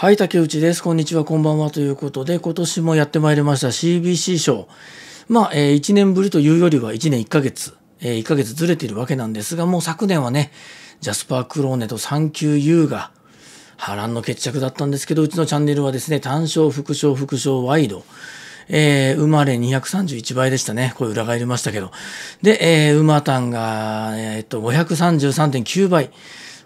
はい、竹内です。こんにちは、こんばんはということで、今年もやってまいりました CBC 賞。まあ、えー、1年ぶりというよりは1年1ヶ月、えー、1ヶ月ずれているわけなんですが、もう昨年はね、ジャスパー・クローネとサンキュー・ユーが波乱の決着だったんですけど、うちのチャンネルはですね、単勝、副勝、副勝、ワイド。えー、まれ231倍でしたね。これ裏返りましたけど。で、えー、馬単が、えー、っと、533.9倍。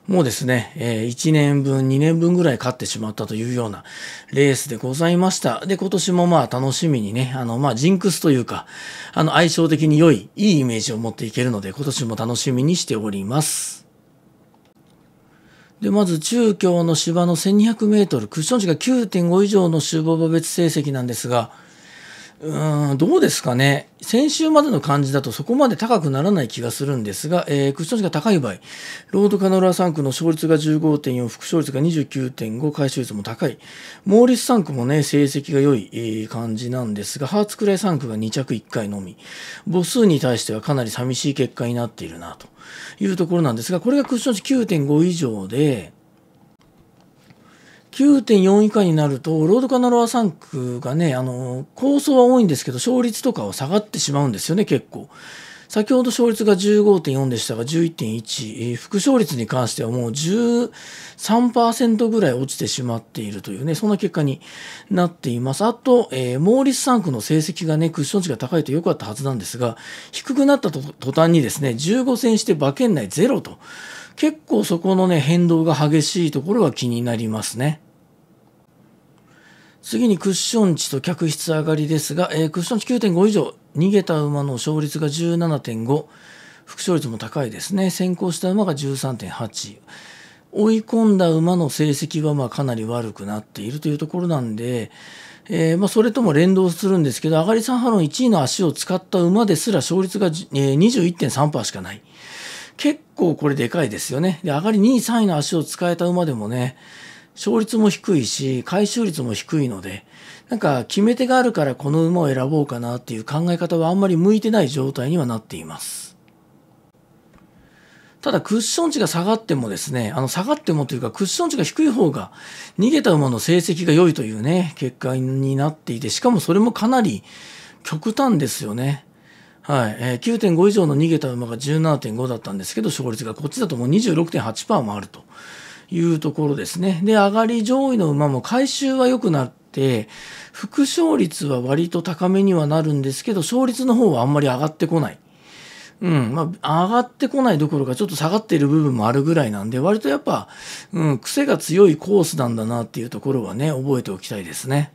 もうですね、えー、1年分、2年分ぐらい勝ってしまったというようなレースでございました。で、今年もまあ楽しみにね、あの、まあジンクスというか、あの、相性的に良い、いいイメージを持っていけるので、今年も楽しみにしております。で、まず中京の芝の1200メートル、クッション値が9.5以上の終盤馬別成績なんですが、うん、どうですかね。先週までの感じだとそこまで高くならない気がするんですが、えー、クッション値が高い場合、ロードカノラ3区の勝率が15.4、副勝率が29.5、回収率も高い。モーリス3区もね、成績が良い、えー、感じなんですが、ハーツクレイ3区が2着1回のみ。母数に対してはかなり寂しい結果になっているな、というところなんですが、これがクッション値9.5以上で、9.4以下になると、ロードカナロア3区がね、あの、構想は多いんですけど、勝率とかは下がってしまうんですよね、結構。先ほど勝率が15.4でしたが、11.1、副勝率に関してはもう13%ぐらい落ちてしまっているというね、そんな結果になっています。あと、えー、モーリス3区の成績がね、クッション値が高いと良かったはずなんですが、低くなったと途端にですね、15戦して馬券内ゼロと結構そこのね、変動が激しいところが気になりますね。次にクッション値と客室上がりですが、えー、クッション値9.5以上、逃げた馬の勝率が17.5、副勝率も高いですね。先行した馬が13.8。追い込んだ馬の成績はまあかなり悪くなっているというところなんで、えー、まあそれとも連動するんですけど、上がり3ハロン1位の足を使った馬ですら勝率が21.3%しかない。結構これでかいですよね。で、上がり2位、3位の足を使えた馬でもね、勝率も低いし、回収率も低いので、なんか決め手があるからこの馬を選ぼうかなっていう考え方はあんまり向いてない状態にはなっています。ただクッション値が下がってもですね、あの下がってもというかクッション値が低い方が逃げた馬の成績が良いというね、結果になっていて、しかもそれもかなり極端ですよね。はい、えー、9.5以上の逃げた馬が17.5だったんですけど、勝率がこっちだともう26.8%もあるというところですね。で、上がり上位の馬も回収は良くなって、副勝率は割と高めにはなるんですけど、勝率の方はあんまり上がってこない。うん、まあ、上がってこないどころか、ちょっと下がっている部分もあるぐらいなんで、割とやっぱ、うん、癖が強いコースなんだなっていうところはね、覚えておきたいですね。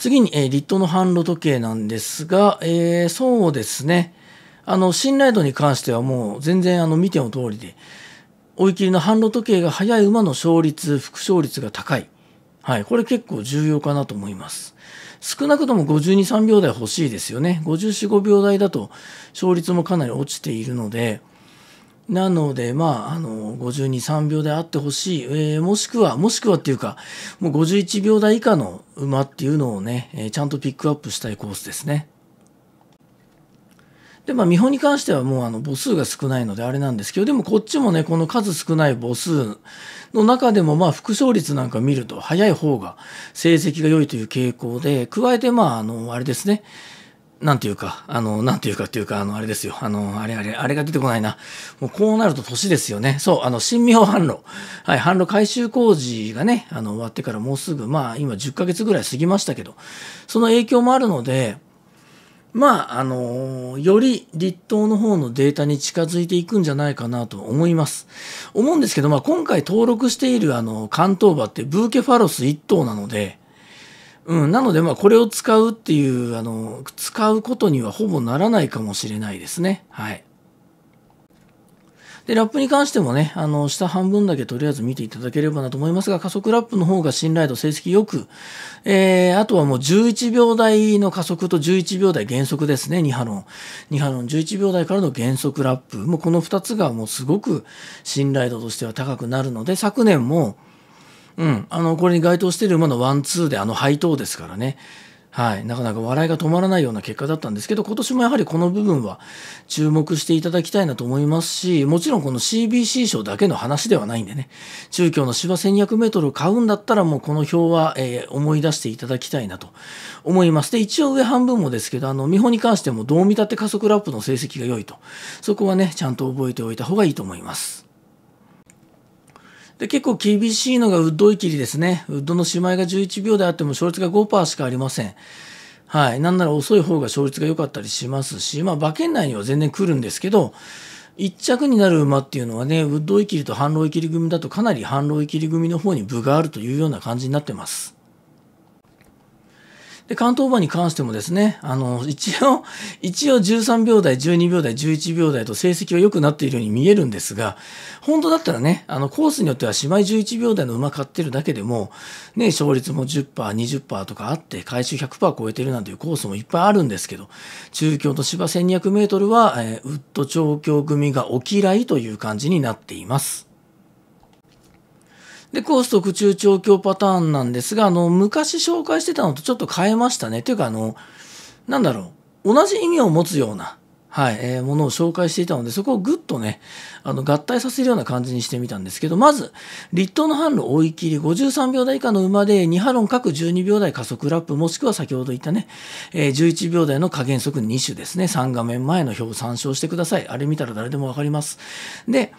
次に、えー、ットの販路時計なんですが、えー、そうですね、あの、信頼度に関してはもう全然あの、見ての通りで、追い切りの販路時計が速い馬の勝率、副勝率が高い。はい、これ結構重要かなと思います。少なくとも52、3秒台欲しいですよね。54、5秒台だと勝率もかなり落ちているので、なので、まあ、あの、52、3秒であってほしい、えー、もしくは、もしくはっていうか、もう51秒台以下の馬っていうのをね、えー、ちゃんとピックアップしたいコースですね。で、まあ、見本に関してはもう、あの、母数が少ないのであれなんですけど、でもこっちもね、この数少ない母数の中でも、まあ、副勝率なんか見ると、早い方が成績が良いという傾向で、加えて、まあ、あの、あれですね、なんていうか、あの、なんていうかっていうか、あの、あれですよ。あの、あれあれ、あれが出てこないな。もうこうなると年ですよね。そう、あの、新妙販路。はい、販路改修工事がね、あの、終わってからもうすぐ、まあ、今10ヶ月ぐらい過ぎましたけど、その影響もあるので、まあ、あの、より立東の方のデータに近づいていくんじゃないかなと思います。思うんですけど、まあ、今回登録している、あの、関東馬ってブーケファロス1頭なので、うん、なので、まあ、これを使うっていう、あの、使うことにはほぼならないかもしれないですね。はい。で、ラップに関してもね、あの、下半分だけとりあえず見ていただければなと思いますが、加速ラップの方が信頼度成績よく、えー、あとはもう11秒台の加速と11秒台減速ですね、2波論。2波論11秒台からの減速ラップ。もうこの2つがもうすごく信頼度としては高くなるので、昨年も、うん、あのこれに該当している馬のワンツーであの配当ですからね、はい、なかなか笑いが止まらないような結果だったんですけど今年もやはりこの部分は注目していただきたいなと思いますしもちろんこの CBC 賞だけの話ではないんでね中京の芝 1200m を買うんだったらもうこの表は、えー、思い出していただきたいなと思いますで一応上半分もですけどあの見本に関してもどう見たって加速ラップの成績が良いとそこはねちゃんと覚えておいた方がいいと思います。で結構厳しいのがウッドいキりですね。ウッドの姉妹が11秒であっても勝率が5%しかありません。はい。なんなら遅い方が勝率が良かったりしますし、まあ馬券内には全然来るんですけど、1着になる馬っていうのはね、ウッドいキりと反論いきり組だとかなり反論いきり組の方に部があるというような感じになってます。で、関東版に関してもですね、あの、一応、一応13秒台、12秒台、11秒台と成績は良くなっているように見えるんですが、本当だったらね、あの、コースによっては姉妹11秒台の馬買ってるだけでも、ね、勝率も10%、20%とかあって、回収100%超えてるなんていうコースもいっぱいあるんですけど、中京と芝1200メートルは、えー、ウッド調教組がお嫌いという感じになっています。で、コースと空中調教パターンなんですが、あの、昔紹介してたのとちょっと変えましたね。というか、あの、なんだろう、同じ意味を持つような、はい、えー、ものを紹介していたので、そこをぐっとね、あの、合体させるような感じにしてみたんですけど、まず、立冬の販路追い切り53秒台以下の馬で2波論各12秒台加速ラップ、もしくは先ほど言ったね、えー、11秒台の加減速2種ですね、3画面前の表を参照してください。あれ見たら誰でもわかります。で、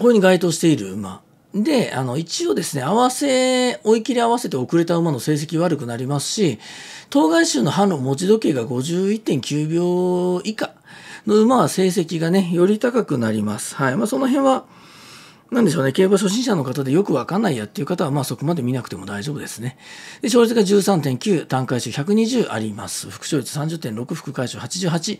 こうに該当している馬、で、あの、一応ですね、合わせ、追い切り合わせて遅れた馬の成績悪くなりますし、当該州の歯の持ち時計が51.9秒以下の馬は成績がね、より高くなります。はい。まあ、その辺は、なんでしょうね、競馬初心者の方でよくわかんないやっていう方は、まあそこまで見なくても大丈夫ですね。で、勝率が13.9、単回数120あります。副勝率30.6、副回数88。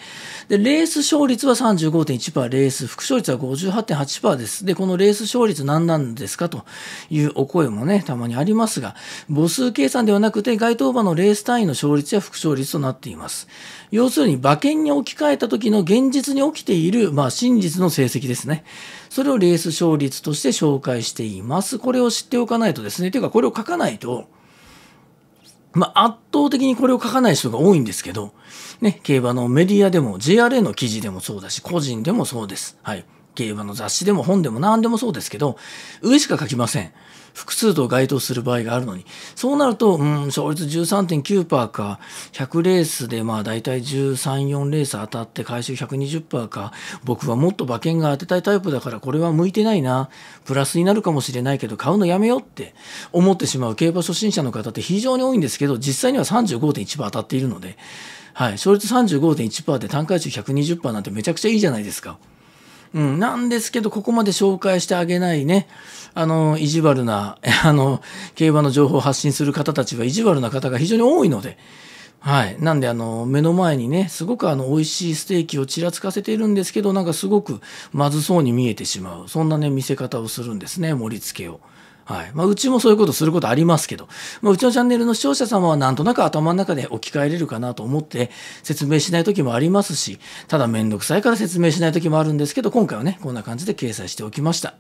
で、レース勝率は35.1%、レース副勝率は58.8%です。で、このレース勝率何なんですかというお声もね、たまにありますが、母数計算ではなくて、該当馬のレース単位の勝率や副勝率となっています。要するに、馬券に置き換えた時の現実に起きている、まあ真実の成績ですね。それをレース勝率として紹介しています。これを知っておかないとですね、というかこれを書かないと、まあ、圧倒的にこれを書かない人が多いんですけど、ね、競馬のメディアでも JRA の記事でもそうだし、個人でもそうです。はい。競馬の雑誌でも本でも何でもそうですけど、上しか書きません。複数と該当する場合があるのに、そうなると、うん、勝率13.9%か、100レースでまあ大体13、4レース当たって回収120%か、僕はもっと馬券が当てたいタイプだからこれは向いてないな、プラスになるかもしれないけど買うのやめようって思ってしまう競馬初心者の方って非常に多いんですけど、実際には35.1%当たっているので、はい、勝率35.1%で単価値120%なんてめちゃくちゃいいじゃないですか。うん、なんですけど、ここまで紹介してあげないね、あの、意地悪な、あの、競馬の情報を発信する方たちは意地悪な方が非常に多いので、はい。なんで、あの、目の前にね、すごくあの、美味しいステーキをちらつかせているんですけど、なんかすごくまずそうに見えてしまう。そんなね、見せ方をするんですね、盛り付けを。はいまあ、うちもそういうことすることありますけど、まあ、うちのチャンネルの視聴者様はなんとなく頭の中で置き換えれるかなと思って説明しない時もありますし、ただめんどくさいから説明しない時もあるんですけど、今回はね、こんな感じで掲載しておきました。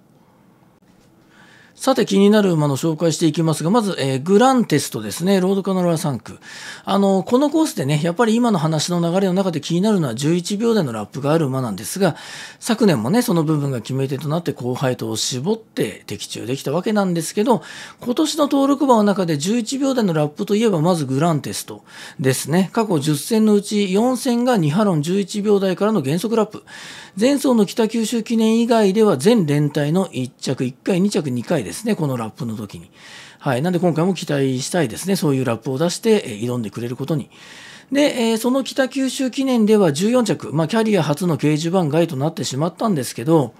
さて気になる馬の紹介していきますが、まず、えー、グランテストですね、ロードカナロラ3区。あの、このコースでね、やっぱり今の話の流れの中で気になるのは11秒台のラップがある馬なんですが、昨年もね、その部分が決め手となって後輩と絞って的中できたわけなんですけど、今年の登録馬の中で11秒台のラップといえば、まずグランテストですね。過去10戦のうち4戦が2ハロン11秒台からの減速ラップ。前走の北九州記念以外では全連帯の1着1回、2着2回でですね、このラップの時に。はい。なんで今回も期待したいですね。そういうラップを出して、挑んでくれることに。で、えその北九州記念では14着、まあ、キャリア初の掲示板外となってしまったんですけど、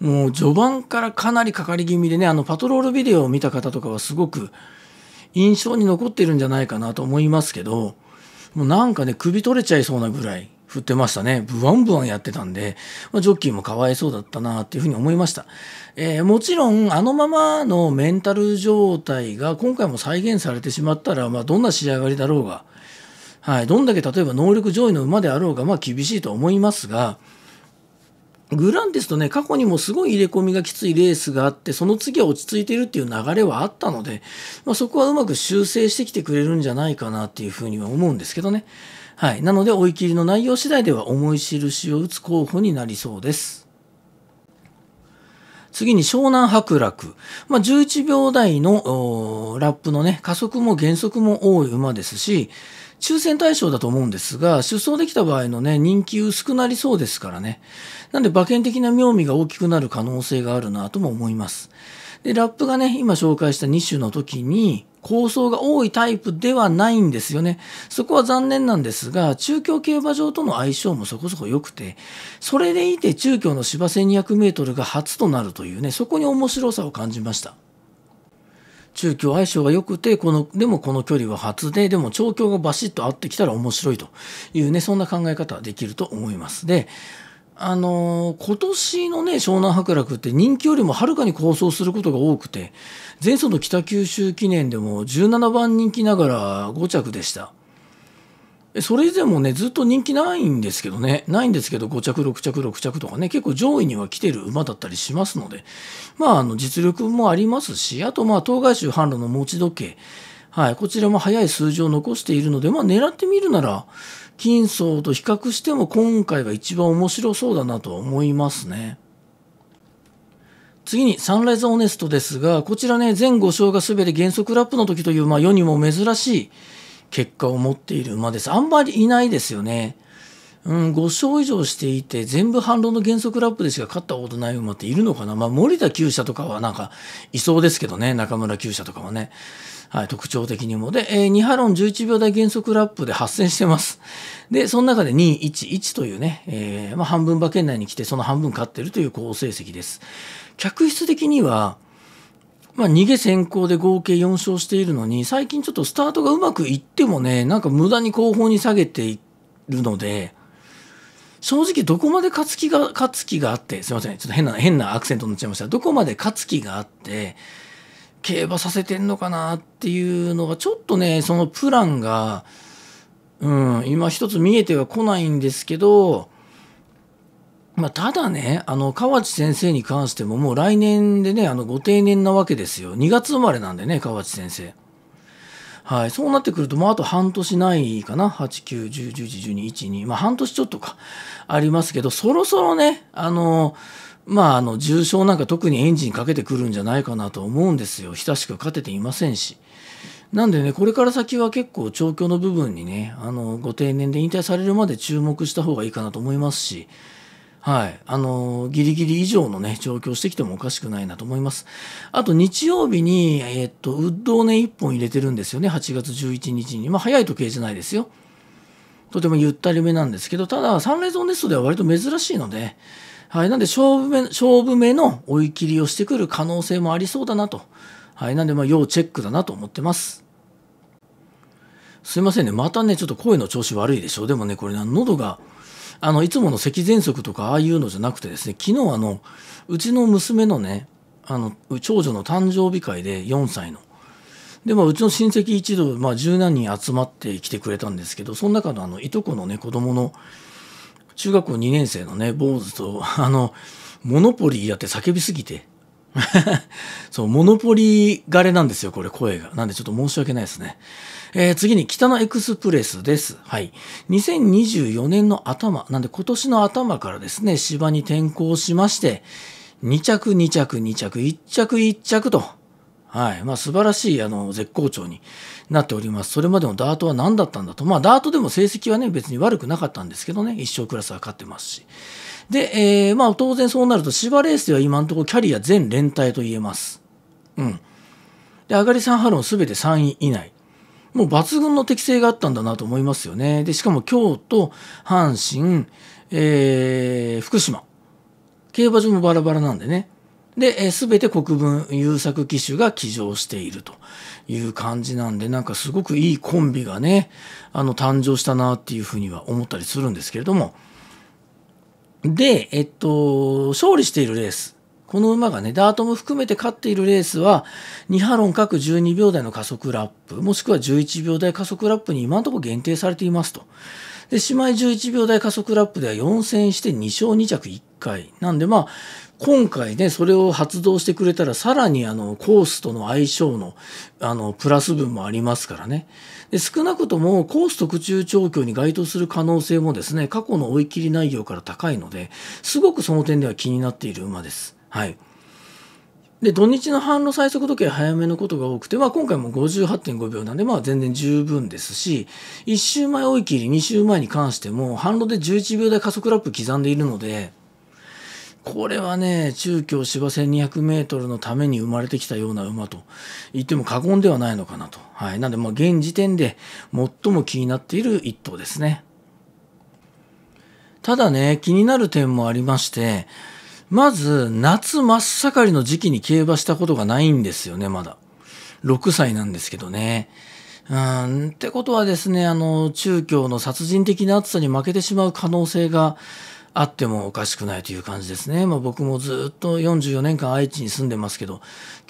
もう序盤からかなりかかり気味でね、あのパトロールビデオを見た方とかはすごく印象に残ってるんじゃないかなと思いますけど、もうなんかね、首取れちゃいそうなぐらい、振ってましたね。ブワンブワンやってたんで、まあ、ジョッキーもかわいそうだったなっていうふうに思いました。えー、もちろん、あのままのメンタル状態が今回も再現されてしまったら、まあ、どんな仕上がりだろうが、はい、どんだけ例えば能力上位の馬であろうが、まあ、厳しいと思いますが、グランテスとね、過去にもすごい入れ込みがきついレースがあって、その次は落ち着いてるっていう流れはあったので、まあ、そこはうまく修正してきてくれるんじゃないかなっていうふうには思うんですけどね。はい、なので追い切りの内容次第では思い印を打つ候補になりそうです。次に湘南白楽。まあ、11秒台のラップのね、加速も減速も多い馬ですし、抽選対象だと思うんですが、出走できた場合のね、人気薄くなりそうですからね。なんで馬券的な妙味が大きくなる可能性があるなとも思います。で、ラップがね、今紹介した2種の時に、構想が多いタイプではないんですよね。そこは残念なんですが、中京競馬場との相性もそこそこ良くて、それでいて中京の芝1200メートルが初となるというね、そこに面白さを感じました。中京相性が良くて、この、でもこの距離は初で、でも調教がバシッと合ってきたら面白いというね、そんな考え方はできると思います。で、あの今年のね湘南博楽って人気よりもはるかに高層することが多くて前走の北九州記念でも17番人気ながら5着でしたそれ以前もねずっと人気ないんですけどねないんですけど5着6着6着とかね結構上位には来てる馬だったりしますのでまああの実力もありますしあとまあ東海州販路の持ち時計はい、こちらも早い数字を残しているので、まあ、狙ってみるなら、金層と比較しても今回が一番面白そうだなと思いますね。次にサンライズオネストですが、こちらね、全5勝が全て原則ラップの時という、まあ世にも珍しい結果を持っている馬です。あんまりいないですよね。うん、5勝以上していて、全部反論の原則ラップでしか勝ったことない馬っているのかなまあ、森田厩舎とかはなんか、いそうですけどね、中村厩舎とかはね。はい、特徴的にも。で、えー、2波論11秒台減速ラップで発生してます。で、その中で211というね、えー、まあ、半分馬券内に来て、その半分勝ってるという好成績です。客室的には、まあ、逃げ先行で合計4勝しているのに、最近ちょっとスタートがうまくいってもね、なんか無駄に後方に下げているので、正直どこまで勝つ気が、勝つ気があって、すいません、ちょっと変な、変なアクセントになっちゃいました。どこまで勝つ気があって、競馬させてんのかなっていうのがちょっとねそのプランが、うん、今一つ見えてはこないんですけど、まあ、ただねあの河内先生に関してももう来年でねあのご定年なわけですよ2月生まれなんでね河内先生。はい、そうなってくると、もうあと半年ないかな、8、9、10、11、12、1、2、まあ、半年ちょっとか、ありますけど、そろそろね、あのーまあ、あの重症なんか特にエンジンかけてくるんじゃないかなと思うんですよ、久しく勝てていませんし。なんでね、これから先は結構、調教の部分にね、あのご定年で引退されるまで注目した方がいいかなと思いますし、はい、あのギリギリ以上のね、調教してきてもおかしくないなと思います。あと、日曜日に、えー、っと、ウッドをね、1本入れてるんですよね、8月11日に。まあ、早い時計じゃないですよ。とてもゆったりめなんですけど、ただ、サンレゾンネストでは割と珍しいので、はい、なんで勝負目、勝負目の追い切りをしてくる可能性もありそうだなと。はい、なんで、まあ、要チェックだなと思ってます。すいませんね。またね、ちょっと声の調子悪いでしょ。でもね、これな、喉が、あの、いつもの咳喘息とか、ああいうのじゃなくてですね、昨日あの、うちの娘のね、あの、長女の誕生日会で4歳の。で、まあ、うちの親戚一同、まあ、十何人集まってきてくれたんですけど、その中のあの、いとこのね、子供の、中学校2年生のね、坊主と、あの、モノポリーやって叫びすぎて。そう、モノポリー枯れなんですよ、これ、声が。なんでちょっと申し訳ないですね。えー、次に、北のエクスプレスです。はい。2024年の頭、なんで今年の頭からですね、芝に転向しまして、2着、2着、2着、1着、1着と、はいまあ、素晴らしいあの絶好調になっております、それまでのダートは何だったんだと、まあ、ダートでも成績は、ね、別に悪くなかったんですけどね、一生クラスは勝ってますし、でえーまあ、当然そうなると、芝レースでは今のところキャリア全連帯と言えます。うん、で、上がり3ハロンすべて3位以内、もう抜群の適性があったんだなと思いますよね。でしかも京都、阪神、えー、福島、競馬場もバラバラなんでね。で、すべて国分優作機種が騎乗しているという感じなんで、なんかすごくいいコンビがね、あの、誕生したなっていうふうには思ったりするんですけれども。で、えっと、勝利しているレース。この馬がね、ダートも含めて勝っているレースは、2ハロン各12秒台の加速ラップ、もしくは11秒台加速ラップに今のところ限定されていますと。で、姉妹11秒台加速ラップでは4戦して2勝2着1回。なんでまあ、今回ねそれを発動してくれたらさらにあのコースとの相性のあのプラス分もありますからねで少なくともコース特注調教に該当する可能性もですね過去の追い切り内容から高いのですごくその点では気になっている馬です。はいで、土日の反路最速時計早めのことが多くて、まあ今回も58.5秒なんで、まあ全然十分ですし、1周前追い切り、2周前に関しても、反路で11秒台加速ラップ刻んでいるので、これはね、中京芝1200メートルのために生まれてきたような馬と言っても過言ではないのかなと。はい。なんで、まあ、現時点で最も気になっている一頭ですね。ただね、気になる点もありまして、まず、夏真っ盛りの時期に競馬したことがないんですよね、まだ。6歳なんですけどね。うん、ってことはですね、あの、中京の殺人的な暑さに負けてしまう可能性があってもおかしくないという感じですね。まあ、僕もずっと44年間愛知に住んでますけど、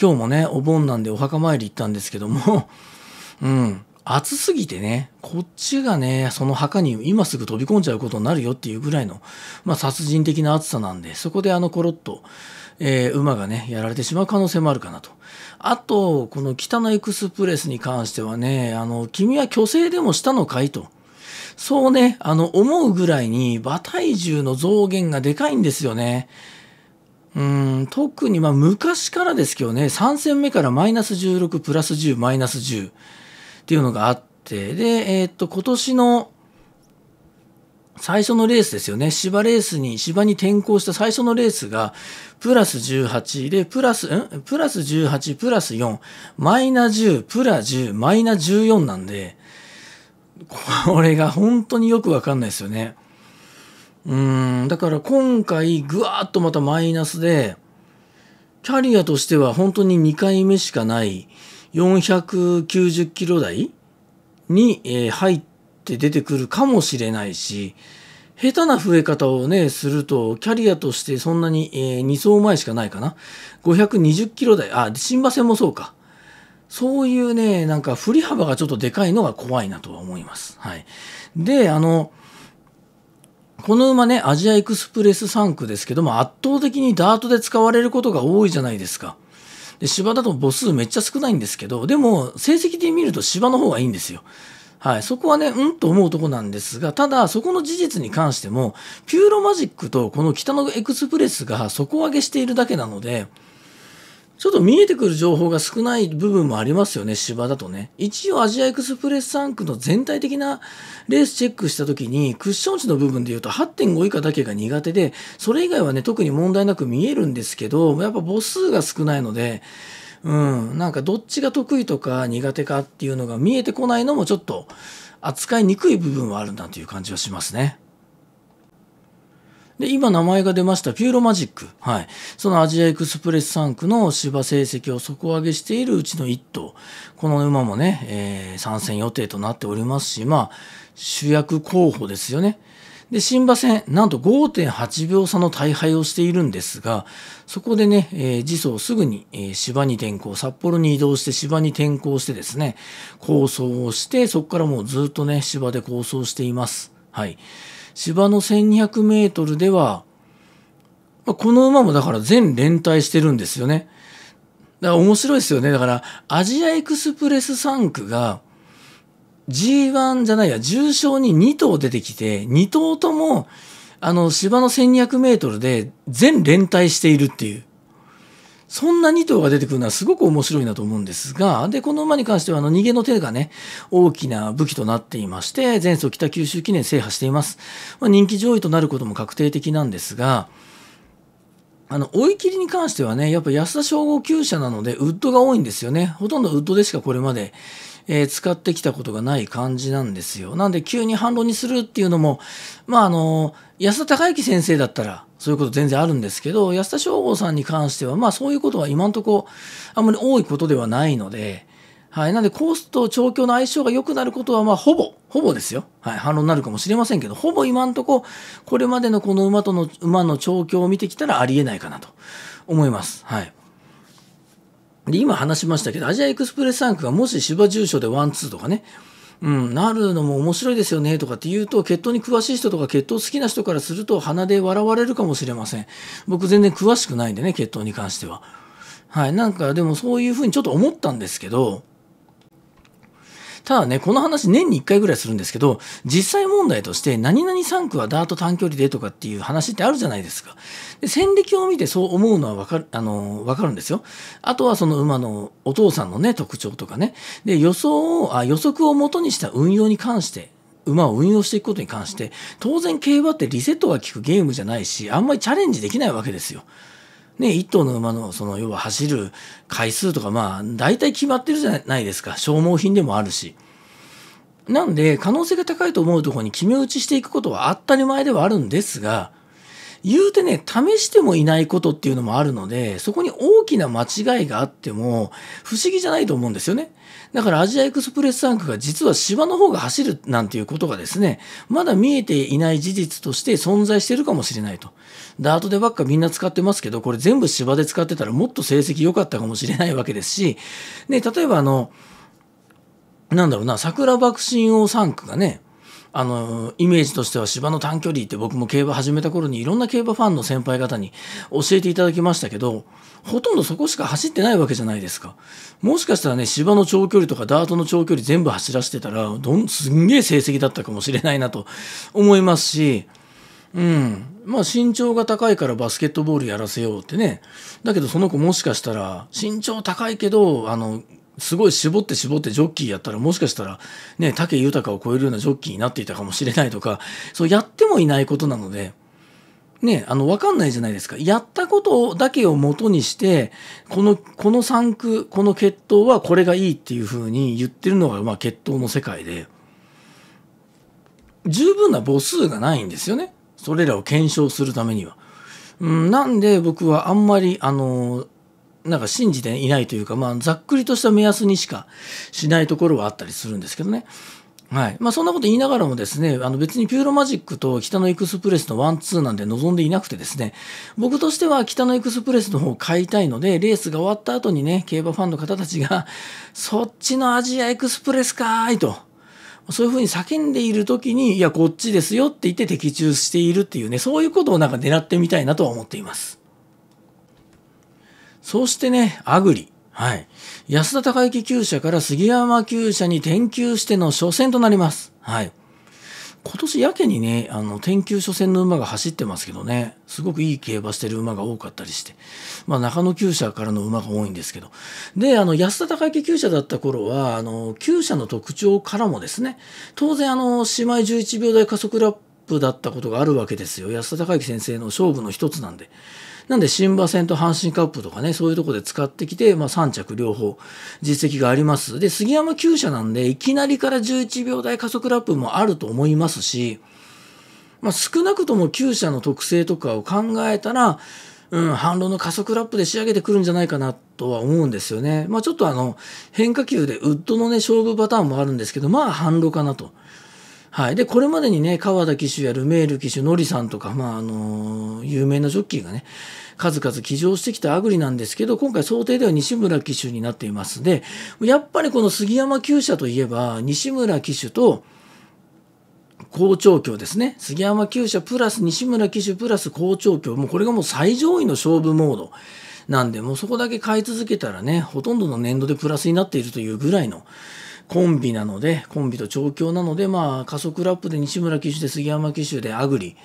今日もね、お盆なんでお墓参り行ったんですけども、うん、暑すぎてね、こっちがね、その墓に今すぐ飛び込んじゃうことになるよっていうぐらいの、まあ、殺人的な暑さなんで、そこであのコロッと、えー、馬がね、やられてしまう可能性もあるかなと。あと、この北のエクスプレスに関してはね、あの、君は虚勢でもしたのかいと。そうね、あの、思うぐらいに馬体重の増減がでかいんですよね。うん、特にまあ昔からですけどね、3戦目からマイナス16、プラス10、マイナス10っていうのがあって、で、えー、っと、今年の最初のレースですよね。芝レースに、芝に転向した最初のレースが、プラス18で、プラス、んプラス18、プラス4、マイナ10、プラ10、マイナ14なんで、こ れが本当によくわかんないですよね。うん、だから今回ぐわーっとまたマイナスで、キャリアとしては本当に2回目しかない490キロ台に、えー、入って出てくるかもしれないし、下手な増え方をね、すると、キャリアとしてそんなに、えー、2走前しかないかな。520キロ台、あ、新馬戦もそうか。そういうね、なんか振り幅がちょっとでかいのが怖いなとは思います。はい。で、あの、この馬ね、アジアエクスプレス3区ですけども、圧倒的にダートで使われることが多いじゃないですか。で、芝だと母数めっちゃ少ないんですけど、でも、成績で見ると芝の方がいいんですよ。はい、そこはね、うんと思うとこなんですが、ただ、そこの事実に関しても、ピューロマジックとこの北のエクスプレスが底上げしているだけなので、ちょっと見えてくる情報が少ない部分もありますよね、芝だとね。一応アジアエクスプレス3区の全体的なレースチェックした時に、クッション値の部分で言うと8.5以下だけが苦手で、それ以外はね、特に問題なく見えるんですけど、やっぱ母数が少ないので、うん、なんかどっちが得意とか苦手かっていうのが見えてこないのもちょっと扱いにくい部分はあるなという感じはしますね。で、今名前が出ました、ピューロマジック。はい。そのアジアエクスプレス3区の芝成績を底上げしているうちの1頭。この馬もね、えー、参戦予定となっておりますし、まあ、主役候補ですよね。で、新馬戦、なんと5.8秒差の大敗をしているんですが、そこでね、えー、次走すぐに、えー、芝に転向、札幌に移動して芝に転向してですね、構想をして、そこからもうずっとね、芝で構想しています。はい。芝の1200メートルでは、この馬もだから全連帯してるんですよね。だから面白いですよね。だからアジアエクスプレス3区が G1 じゃないや、重賞に2頭出てきて、2頭ともあの芝の1200メートルで全連帯しているっていう。そんな2頭が出てくるのはすごく面白いなと思うんですが、で、この馬に関しては、あの、逃げの手がね、大きな武器となっていまして、前走北九州記念制覇しています。まあ、人気上位となることも確定的なんですが、あの、追い切りに関してはね、やっぱ安田称号厩舎なので、ウッドが多いんですよね。ほとんどウッドでしかこれまでえー、使ってきたことがない感じなんですよ。なんで急に反論にするっていうのも、まああの、安田隆之先生だったら、そういうこと全然あるんですけど、安田翔吾さんに関しては、まあそういうことは今んとこ、あんまり多いことではないので、はい。なんで、コースと調教の相性が良くなることは、まあ、ほぼ、ほぼですよ。はい。反論になるかもしれませんけど、ほぼ今んとこ、これまでのこの馬との、馬の調教を見てきたらありえないかなと思います。はい。で、今話しましたけど、アジアエクスプレス3区がもし芝住所でワンツーとかね、うん、なるのも面白いですよねとかって言うと、血統に詳しい人とか血統好きな人からすると鼻で笑われるかもしれません。僕全然詳しくないんでね、血統に関しては。はい、なんかでもそういうふうにちょっと思ったんですけど、ただね、この話年に1回ぐらいするんですけど、実際問題として何々3区はダート短距離でとかっていう話ってあるじゃないですか。で戦歴を見てそう思うのはわかる、あの、わかるんですよ。あとはその馬のお父さんのね、特徴とかね。で、予想を、あ予測をもとにした運用に関して、馬を運用していくことに関して、当然競馬ってリセットが効くゲームじゃないし、あんまりチャレンジできないわけですよ。ね、1頭の馬の、その、要は走る回数とか、まあ、大体決まってるじゃないですか。消耗品でもあるし。なんで、可能性が高いと思うところに決め打ちしていくことは当たり前ではあるんですが、言うてね、試してもいないことっていうのもあるので、そこに大きな間違いがあっても、不思議じゃないと思うんですよね。だからアジアエクスプレスンクが実は芝の方が走るなんていうことがですね、まだ見えていない事実として存在してるかもしれないと。ダートでばっかみんな使ってますけど、これ全部芝で使ってたらもっと成績良かったかもしれないわけですし、ね、例えばあの、なんだろうな、桜爆心王3区がね、あのイメージとしては芝の短距離って僕も競馬始めた頃にいろんな競馬ファンの先輩方に教えていただきましたけどほとんどそこしか走ってないわけじゃないですかもしかしたらね芝の長距離とかダートの長距離全部走らせてたらどんすんげえ成績だったかもしれないなと思いますしうん。まあ身長が高いからバスケットボールやらせようってね。だけどその子もしかしたら身長高いけど、あの、すごい絞って絞ってジョッキーやったらもしかしたらね、竹豊を超えるようなジョッキーになっていたかもしれないとか、そうやってもいないことなので、ね、あの、わかんないじゃないですか。やったことだけを元にして、この、この産区、この血統はこれがいいっていうふうに言ってるのが、まあ、血統の世界で、十分な母数がないんですよね。それらを検証するためには。うん、なんで僕はあんまり、あの、なんか信じていないというか、まあ、ざっくりとした目安にしかしないところはあったりするんですけどね。はいまあ、そんなこと言いながらもですね、あの別にピューロマジックと北のエクスプレスのワンツーなんで望んでいなくてですね、僕としては北のエクスプレスの方を買いたいので、レースが終わった後にね、競馬ファンの方たちが、そっちのアジアエクスプレスかーいと、そういうふうに叫んでいる時に、いや、こっちですよって言って的中しているっていうね、そういうことをなんか狙ってみたいなとは思っています。そうしてね、アグリ。はい。安田隆之厩舎から杉山厩舎に転厩しての初戦となります。はい。今年やけにね、あの、転厩初戦の馬が走ってますけどね、すごくいい競馬してる馬が多かったりして、まあ、中野厩舎からの馬が多いんですけど、で、あの、安田隆之厩舎だった頃は、あの、厩舎の特徴からもですね、当然、あの、姉妹11秒台加速ラップだったことがあるわけですよ。安田隆之先生の勝負の一つなんで。なんで新馬戦と阪神カップとかね、そういうとこで使ってきて、まあ、3着両方実績があります。で、杉山厩舎なんで、いきなりから11秒台加速ラップもあると思いますし、まあ、少なくとも厩舎の特性とかを考えたら、うん、反論の加速ラップで仕上げてくるんじゃないかなとは思うんですよね。まあちょっとあの、変化球でウッドのね、勝負パターンもあるんですけど、まあ反論かなと。はい、でこれまでにね川田騎手やルメール騎手ノリさんとか、まああの有名なジョッキーがね数々騎乗してきたアグリなんですけど今回想定では西村騎手になっていますでやっぱりこの杉山厩舎といえば西村騎手と校長卿ですね杉山厩舎プラス西村騎手プラス校長卿もうこれがもう最上位の勝負モード。なんで、もうそこだけ買い続けたらね、ほとんどの年度でプラスになっているというぐらいのコンビなので、コンビと調教なので、まあ、加速ラップで西村騎手で杉山騎手でアグリ。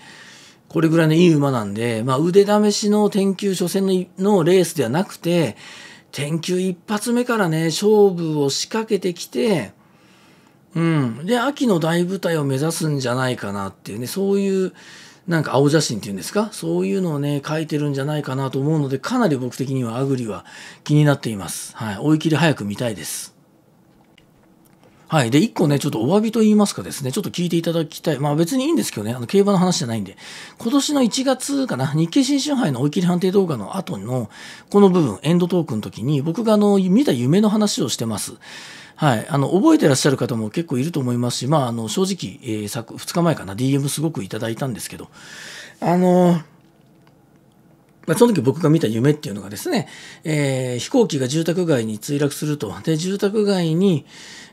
これぐらいのいい馬なんで、まあ、腕試しの天球初戦のレースではなくて、天球一発目からね、勝負を仕掛けてきて、うん。で、秋の大舞台を目指すんじゃないかなっていうね、そういう、なんか青写真っていうんですかそういうのをね、書いてるんじゃないかなと思うので、かなり僕的にはアグリは気になっています。はい。追い切り早く見たいです。はい、で1個ね、ちょっとお詫びと言いますかですね、ちょっと聞いていただきたい、まあ別にいいんですけどね、あの競馬の話じゃないんで、今年の1月かな、日経新春杯の追い切り判定動画の後の、この部分、エンドトークの時に、僕があの見た夢の話をしてます。はい、あの覚えてらっしゃる方も結構いると思いますし、まあ、あの正直、えー、2日前かな、DM すごくいただいたんですけど、あのーまあ、その時僕が見た夢っていうのがですね、えー、飛行機が住宅街に墜落すると。で、住宅街に、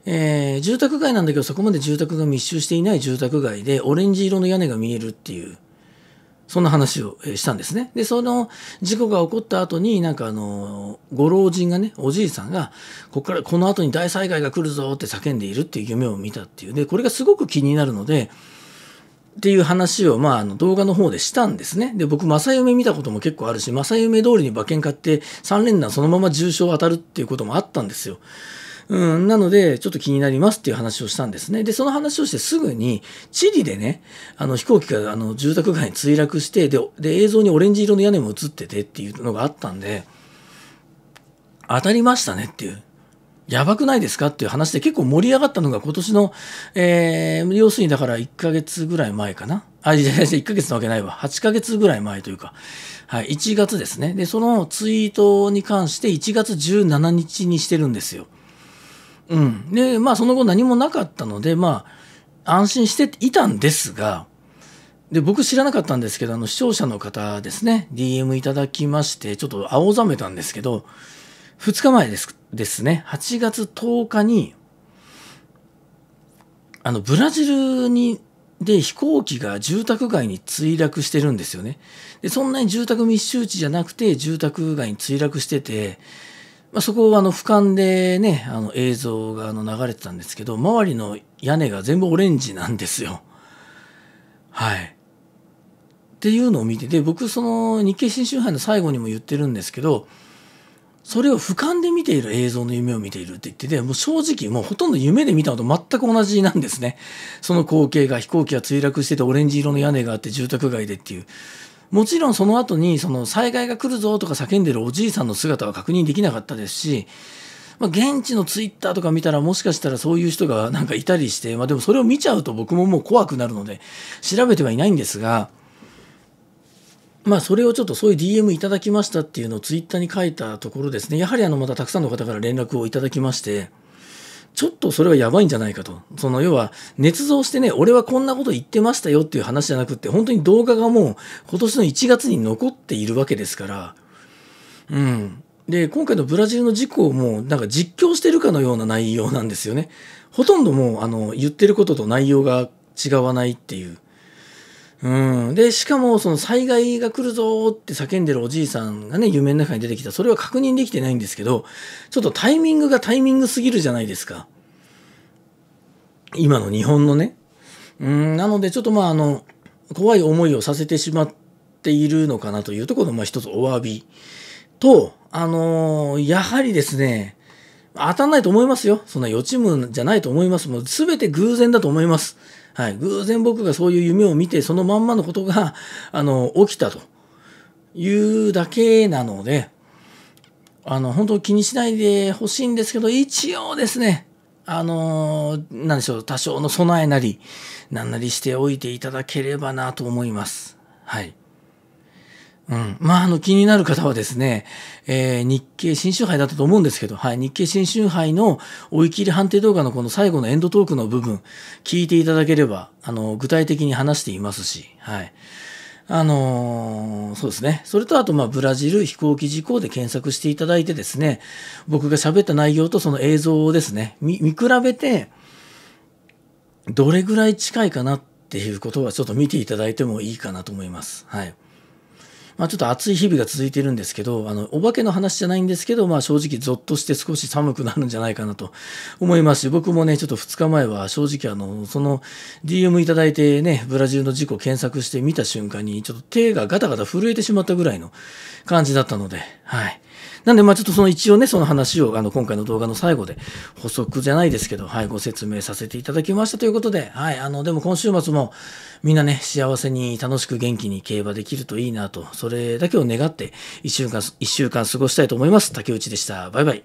えー、住宅街なんだけどそこまで住宅が密集していない住宅街でオレンジ色の屋根が見えるっていう、そんな話をしたんですね。で、その事故が起こった後に、なんかあの、ご老人がね、おじいさんが、こっからこの後に大災害が来るぞって叫んでいるっていう夢を見たっていう。で、これがすごく気になるので、っていう話を、まあ、あの動画の方でしたんですね。で、僕、正夢見たことも結構あるし、正夢通りに馬券買って3連弾そのまま重賞当たるっていうこともあったんですよ。うん、なので、ちょっと気になりますっていう話をしたんですね。で、その話をしてすぐに、チリでね、あの飛行機があの住宅街に墜落してで、で、映像にオレンジ色の屋根も映っててっていうのがあったんで、当たりましたねっていう。やばくないですかっていう話で結構盛り上がったのが今年の、えー、要するにだから1ヶ月ぐらい前かな。あ、いやいや、1ヶ月なわけないわ。8ヶ月ぐらい前というか、はい、1月ですね。で、そのツイートに関して1月17日にしてるんですよ。うん。で、まあその後何もなかったので、まあ安心していたんですが、で、僕知らなかったんですけど、あの視聴者の方ですね、DM いただきまして、ちょっと青ざめたんですけど、2日前ですですね、8月10日に、あの、ブラジルに、で、飛行機が住宅街に墜落してるんですよね。で、そんなに住宅密集地じゃなくて、住宅街に墜落してて、まあ、そこをあの、俯瞰でね、あの、映像があの流れてたんですけど、周りの屋根が全部オレンジなんですよ。はい。っていうのを見てで、僕、その、日経新春杯の最後にも言ってるんですけど、それを俯瞰で見ている映像の夢を見ているって言ってて、もう正直もうほとんど夢で見たのと全く同じなんですね。その光景が飛行機が墜落しててオレンジ色の屋根があって住宅街でっていう。もちろんその後にその災害が来るぞとか叫んでるおじいさんの姿は確認できなかったですし、まあ、現地のツイッターとか見たらもしかしたらそういう人がなんかいたりして、まあでもそれを見ちゃうと僕ももう怖くなるので調べてはいないんですが、まあ、それをちょっとそういう DM いただきましたっていうのをツイッターに書いたところですね、やはりあのまたたくさんの方から連絡をいただきまして、ちょっとそれはやばいんじゃないかと。その要は、捏造してね、俺はこんなこと言ってましたよっていう話じゃなくて、本当に動画がもう今年の1月に残っているわけですから、うん。で、今回のブラジルの事故もなんか実況してるかのような内容なんですよね。ほとんどもうあの言ってることと内容が違わないっていう。うん、でしかもその災害が来るぞって叫んでるおじいさんがね夢の中に出てきたそれは確認できてないんですけどちょっとタイミングがタイミングすぎるじゃないですか今の日本のねうんなのでちょっとまああの怖い思いをさせてしまっているのかなというところのまあ一つお詫びとあのー、やはりですね当たんないと思いますよそんな予知夢じゃないと思いますもう全て偶然だと思いますはい、偶然僕がそういう夢を見てそのまんまのことが あの起きたというだけなのであの本当気にしないでほしいんですけど一応ですねあの何でしょう多少の備えなり何なりしておいていただければなと思います。はいうん、まあ、あの、気になる方はですね、えー、日経新春杯だったと思うんですけど、はい、日経新春杯の追い切り判定動画のこの最後のエンドトークの部分、聞いていただければ、あの、具体的に話していますし、はい。あのー、そうですね。それとあと、まあ、ブラジル飛行機事故で検索していただいてですね、僕が喋った内容とその映像をですね、見、見比べて、どれぐらい近いかなっていうことはちょっと見ていただいてもいいかなと思います。はい。まあ、ちょっと暑い日々が続いているんですけど、あの、お化けの話じゃないんですけど、まあ、正直ゾッとして少し寒くなるんじゃないかなと思いますし、僕もね、ちょっと2日前は正直あの、その DM いただいてね、ブラジルの事故検索して見た瞬間に、ちょっと手がガタガタ震えてしまったぐらいの感じだったので、はい。なんで、まあちょっとその一応ね、その話を、あの、今回の動画の最後で、補足じゃないですけど、はい、ご説明させていただきましたということで、はい、あの、でも今週末も、みんなね、幸せに楽しく元気に競馬できるといいなと、それだけを願って、一週間、一週間過ごしたいと思います。竹内でした。バイバイ。